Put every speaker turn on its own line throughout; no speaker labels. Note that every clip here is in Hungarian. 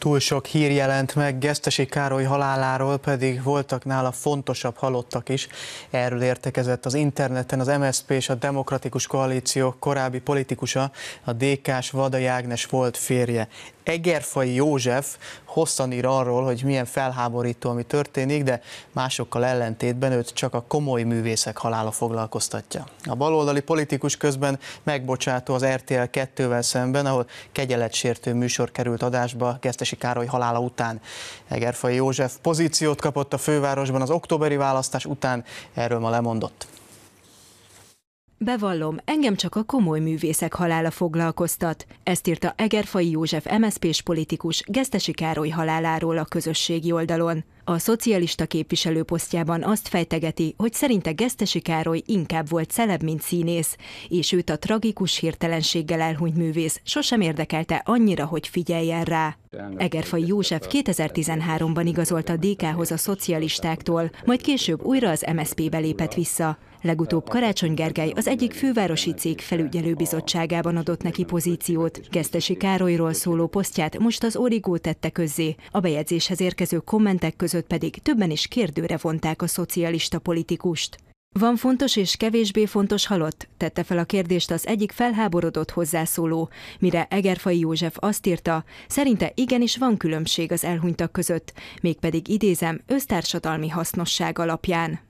Túl sok hír jelent meg, Gesztesi Károly haláláról pedig voltak nála fontosabb halottak is. Erről értekezett az interneten az MSZP és a Demokratikus Koalíció korábbi politikusa, a DK-s Vada Jágnes volt férje. Egerfai József hosszan ír arról, hogy milyen felháborító, ami történik, de másokkal ellentétben őt csak a komoly művészek halála foglalkoztatja. A baloldali politikus közben megbocsátó az RTL 2-vel szemben, ahol kegyeletsértő műsor került adásba Gesztesi Székesi Károly halála után. Egerfai József pozíciót kapott a fővárosban az októberi választás után, erről ma lemondott.
Bevallom, engem csak a komoly művészek halála foglalkoztat. Ezt írta Egerfai József MSZP-s politikus Gesztesi Károly haláláról a közösségi oldalon a szocialista képviselő posztjában azt fejtegeti, hogy szerinte Gesztesi Károly inkább volt celeb, mint színész, és őt a tragikus hirtelenséggel elhunyt művész sosem érdekelte annyira, hogy figyeljen rá. Egerfai József 2013-ban igazolt a DK-hoz a szocialistáktól, majd később újra az MSZP-be lépett vissza. Legutóbb Karácsony Gergely az egyik fővárosi cég felügyelőbizottságában adott neki pozíciót. Gesztesi Károlyról szóló posztját most az Origó tette közzé, a bejegyzéshez érkező kommentek között pedig többen is kérdőre vonták a szocialista politikust. Van fontos és kevésbé fontos halott? Tette fel a kérdést az egyik felháborodott hozzászóló, mire Egerfai József azt írta, szerinte igenis van különbség az elhunytak között, mégpedig idézem, ösztársadalmi hasznosság alapján.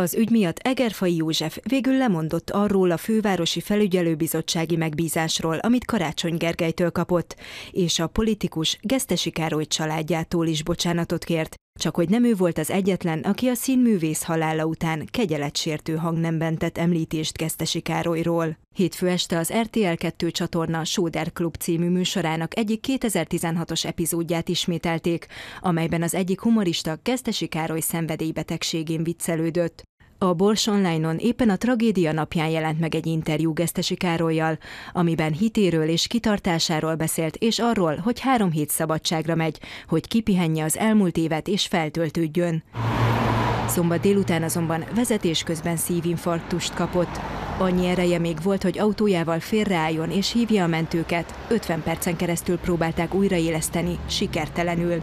Az ügy miatt Egerfai József végül lemondott arról a fővárosi felügyelőbizottsági megbízásról, amit Karácsony Gergelytől kapott, és a politikus Gesztesi Károly családjától is bocsánatot kért, csak hogy nem ő volt az egyetlen, aki a színművész halála után kegyeletsértő hangnemben tett említést Gesztesi Károlyról. Hétfő este az RTL 2 csatorna Sóder Klub című műsorának egyik 2016-os epizódját ismételték, amelyben az egyik humorista Gesztesi Károly szenvedélybetegségén viccelődött. A Bors online-on éppen a tragédia napján jelent meg egy interjú Gesztesi Károlyjal, amiben hitéről és kitartásáról beszélt, és arról, hogy három hét szabadságra megy, hogy kipihenje az elmúlt évet és feltöltődjön. Szombat délután azonban vezetés közben szívinfarktust kapott. Annyi ereje még volt, hogy autójával félreálljon és hívja a mentőket. 50 percen keresztül próbálták újraéleszteni, sikertelenül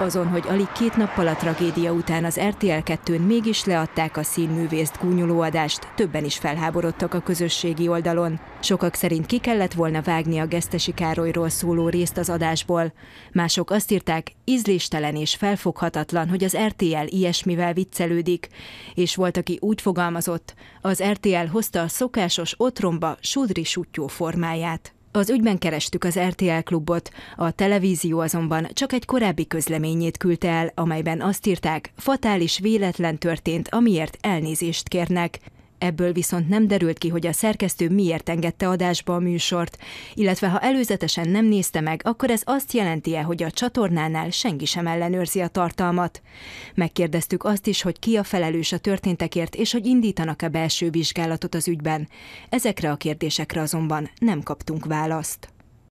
azon, hogy alig két nappal a tragédia után az RTL2-n mégis leadták a színművészt gúnyoló adást, többen is felháborodtak a közösségi oldalon. Sokak szerint ki kellett volna vágni a Gesztesi Károlyról szóló részt az adásból. Mások azt írták, ízléstelen és felfoghatatlan, hogy az RTL ilyesmivel viccelődik, és volt, aki úgy fogalmazott, az RTL hozta a szokásos otromba sudri sutyó formáját. Az ügyben kerestük az RTL klubot, a televízió azonban csak egy korábbi közleményét küldte el, amelyben azt írták, fatális véletlen történt, amiért elnézést kérnek. Ebből viszont nem derült ki, hogy a szerkesztő miért engedte adásba a műsort, illetve ha előzetesen nem nézte meg, akkor ez azt jelenti-e, hogy a csatornánál senki sem ellenőrzi a tartalmat. Megkérdeztük azt is, hogy ki a felelős a történtekért, és hogy indítanak-e belső vizsgálatot az ügyben. Ezekre a kérdésekre azonban nem kaptunk választ.